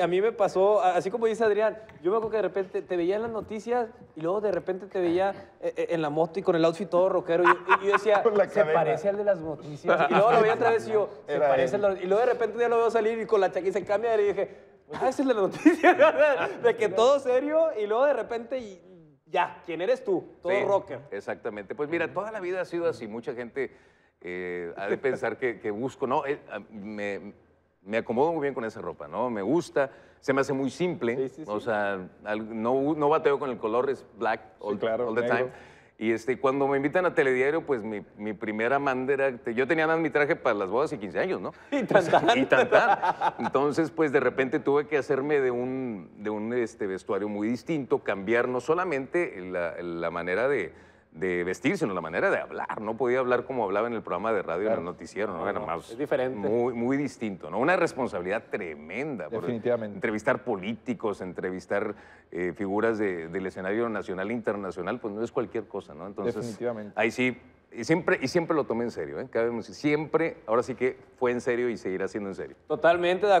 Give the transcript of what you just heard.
A mí me pasó, así como dice Adrián, yo me acuerdo que de repente te veía en las noticias y luego de repente te veía eh, eh, en la moto y con el outfit todo rockero. Y, yo decía, se parece al de las noticias. Y luego lo veía otra vez y yo, se parece al de Y luego de repente ya lo veo salir y con la chaqueta se cambia y dije, ah, ese es el de las noticias. de que todo serio y luego de repente ya, ¿quién eres tú? Todo rocker. Exactamente. Pues mira, toda la vida ha sido así. Mucha gente eh, ha de pensar que, busco, ¿no? Ah, me me acomodo muy bien con esa ropa, ¿no? Me gusta, se me hace muy simple. O sea, no, no bateo con el color, es black all, the time. Y este, cuando me invitan a Telediario, pues mi, mi primera era... yo tenía nada mi traje para las bodas y 15 años, ¿no? Y tratar, y Entonces, pues de repente tuve que hacerme de un, de un este, vestuario muy distinto, cambiar no solamente la manera de, de vestirse, sino la manera de hablar. No podía hablar como hablaba en el programa de radio, en el noticiero, ¿no? Era más. Es diferente. Muy, muy distinto, ¿no? Una responsabilidad tremenda. Definitivamente. entrevistar políticos, entrevistar eh, figuras del escenario nacional e internacional, pues no es cualquier cosa, ¿no? Entonces. Definitivamente. Ahí sí. Y siempre, y siempre lo tomé en serio, ¿eh? Siempre, ahora sí que fue en serio y seguirá siendo en serio. Totalmente de acuerdo.